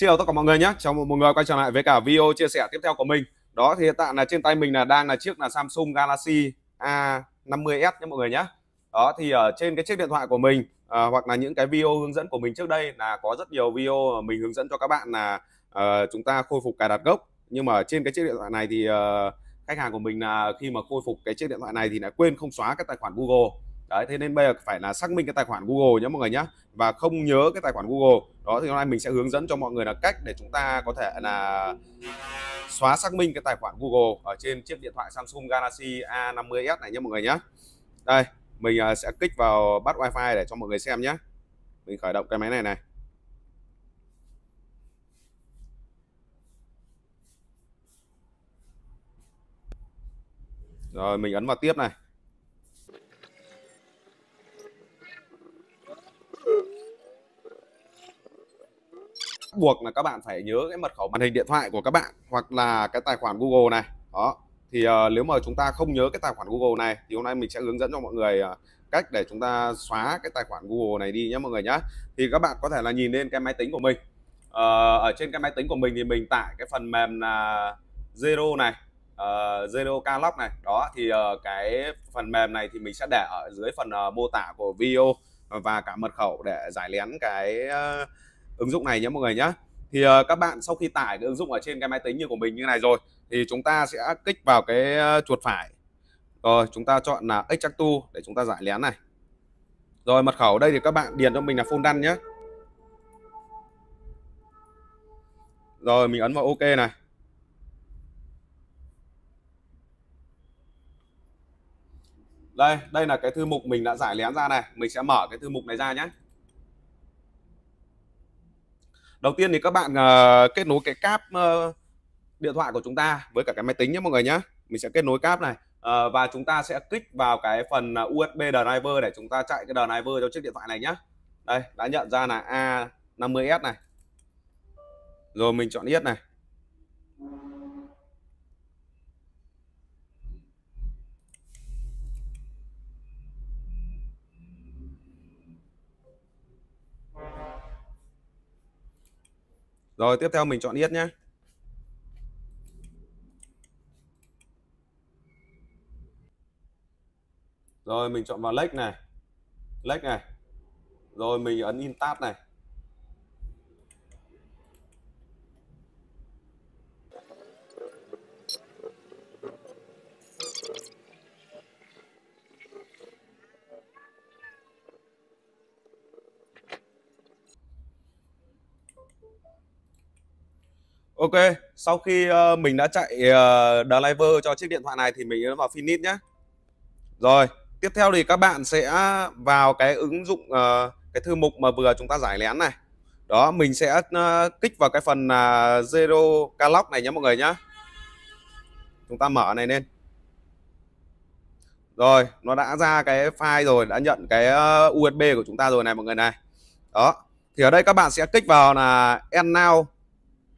Xin chào tất cả mọi người nhé, chào mừng mọi người quay trở lại với cả video chia sẻ tiếp theo của mình Đó thì hiện tại là trên tay mình là đang là chiếc là Samsung Galaxy A50s nhé mọi người nhé Đó thì ở trên cái chiếc điện thoại của mình à, hoặc là những cái video hướng dẫn của mình trước đây là có rất nhiều video mình hướng dẫn cho các bạn là à, chúng ta khôi phục cài đặt gốc Nhưng mà trên cái chiếc điện thoại này thì à, khách hàng của mình là khi mà khôi phục cái chiếc điện thoại này thì lại quên không xóa các tài khoản Google đấy thế nên bây giờ phải là xác minh cái tài khoản Google nhé mọi người nhé và không nhớ cái tài khoản Google đó thì hôm nay mình sẽ hướng dẫn cho mọi người là cách để chúng ta có thể là xóa xác minh cái tài khoản Google ở trên chiếc điện thoại Samsung Galaxy A50s này nhé mọi người nhé đây mình à, sẽ kích vào bắt wifi để cho mọi người xem nhé mình khởi động cái máy này này rồi mình ấn vào tiếp này buộc là các bạn phải nhớ cái mật khẩu màn hình điện thoại của các bạn hoặc là cái tài khoản Google này đó thì uh, nếu mà chúng ta không nhớ cái tài khoản Google này thì hôm nay mình sẽ hướng dẫn cho mọi người uh, cách để chúng ta xóa cái tài khoản Google này đi nhé mọi người nhé thì các bạn có thể là nhìn lên cái máy tính của mình uh, ở trên cái máy tính của mình thì mình tải cái phần mềm là Zero này uh, Zero Calock này đó thì uh, cái phần mềm này thì mình sẽ để ở dưới phần uh, mô tả của video và cả mật khẩu để giải lén cái uh, ứng dụng này nhé mọi người nhé thì uh, các bạn sau khi tải cái ứng dụng ở trên cái máy tính như của mình như này rồi thì chúng ta sẽ kích vào cái ờ, chuột phải rồi chúng ta chọn là Exactu để chúng ta giải lén này rồi mật khẩu đây thì các bạn điền cho mình là phone đăng nhé rồi mình ấn vào ok này đây đây là cái thư mục mình đã giải lén ra này mình sẽ mở cái thư mục này ra nhé đầu tiên thì các bạn ờ, kết nối cái cáp ờ, điện thoại của chúng ta với cả cái máy tính nhé mọi người nhé mình sẽ kết nối cáp này ờ, và chúng ta sẽ kích vào cái phần USB driver để chúng ta chạy cái driver cho chiếc điện thoại này nhé đây đã nhận ra là A50s này rồi mình chọn yết này Rồi tiếp theo mình chọn yết nhé. Rồi mình chọn vào lách này. Lách này. Rồi mình ấn in tab này. Ok, sau khi ờ, mình đã chạy uh, ờ, driver cho chiếc điện thoại này thì mình vào finish nhé. Rồi, tiếp theo thì các bạn sẽ vào cái ứng dụng ờ, cái thư mục mà vừa chúng ta giải lén này. Đó, mình sẽ kích vào cái phần à, Zero Clock này nhé mọi người nhé. Chúng ta mở này lên. Rồi, nó đã ra cái file rồi, đã nhận cái USB của chúng ta rồi này mọi người này. Đó, thì ở đây các bạn sẽ kích vào là End Now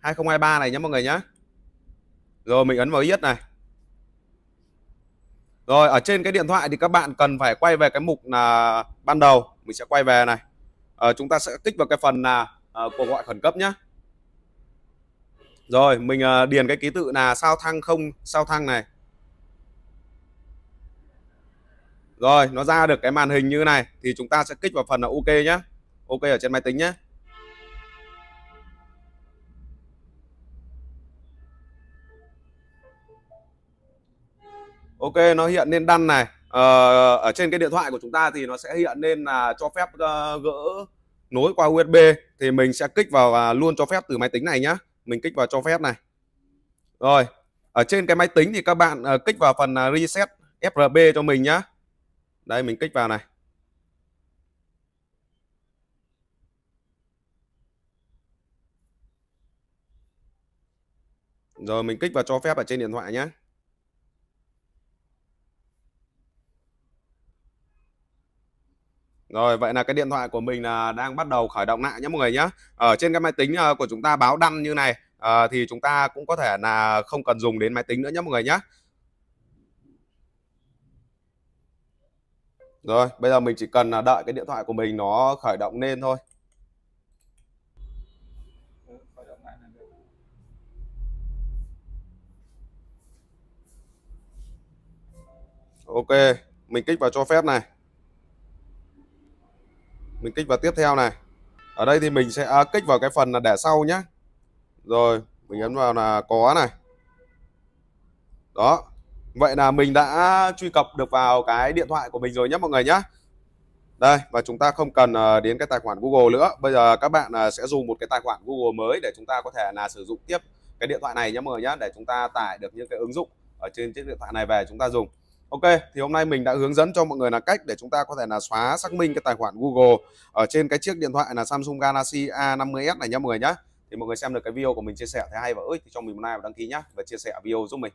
2023 này nhé mọi người nhé rồi mình ấn vào yes này rồi ở trên cái điện thoại thì các bạn cần phải quay về cái mục là ban đầu mình sẽ quay về này à, chúng ta sẽ kích vào cái phần là à, cuộc gọi khẩn cấp nhé rồi mình à, điền cái ký tự là sao thăng không sao thăng này rồi nó ra được cái màn hình như này thì chúng ta sẽ kích vào phần là ok nhé ok ở trên máy tính nhé ok nó hiện lên đăng này ờ, ở trên cái điện thoại của chúng ta thì nó sẽ hiện lên là cho phép uh, gỡ nối qua USB thì mình sẽ kích vào và luôn cho phép từ máy tính này nhá mình kích vào cho phép này rồi ở trên cái máy tính thì các bạn uh, kích vào phần uh, reset FRB cho mình nhá đây mình kích vào này rồi mình kích vào cho phép ở trên điện thoại nhé Rồi vậy là cái điện thoại của mình là đang bắt đầu khởi động lại nhé mọi người nhé. Ở trên cái máy tính ờ, của chúng ta báo đăng như này ờ, thì chúng ta cũng có thể là không cần dùng đến máy tính nữa nhé mọi người nhé. Rồi bây giờ mình chỉ cần là đợi cái điện thoại của mình nó khởi động lên thôi. Ok, mình kích vào cho phép này mình kích vào tiếp theo này ở đây thì mình sẽ à, kích vào cái phần là để sau nhé rồi mình nhấn vào là có này đó vậy là mình đã truy cập được vào cái điện thoại của mình rồi nhé mọi người nhé đây và chúng ta không cần ờ, đến cái tài khoản Google nữa bây giờ các bạn ờ, sẽ dùng một cái tài khoản Google mới để chúng ta có thể là sử dụng tiếp cái điện thoại này nhé mọi người nhé để chúng ta tải được những cái ứng dụng ở trên chiếc điện thoại này về chúng ta dùng Ok, thì hôm nay mình đã hướng dẫn cho mọi người là cách để chúng ta có thể là xóa xác minh cái tài khoản Google ở trên cái chiếc điện thoại là Samsung Galaxy A50s này nhá mọi người nhé. Thì mọi người xem được cái video của mình chia sẻ thấy hay và ích thì cho mình một like và đăng ký nhé và chia sẻ video giúp mình.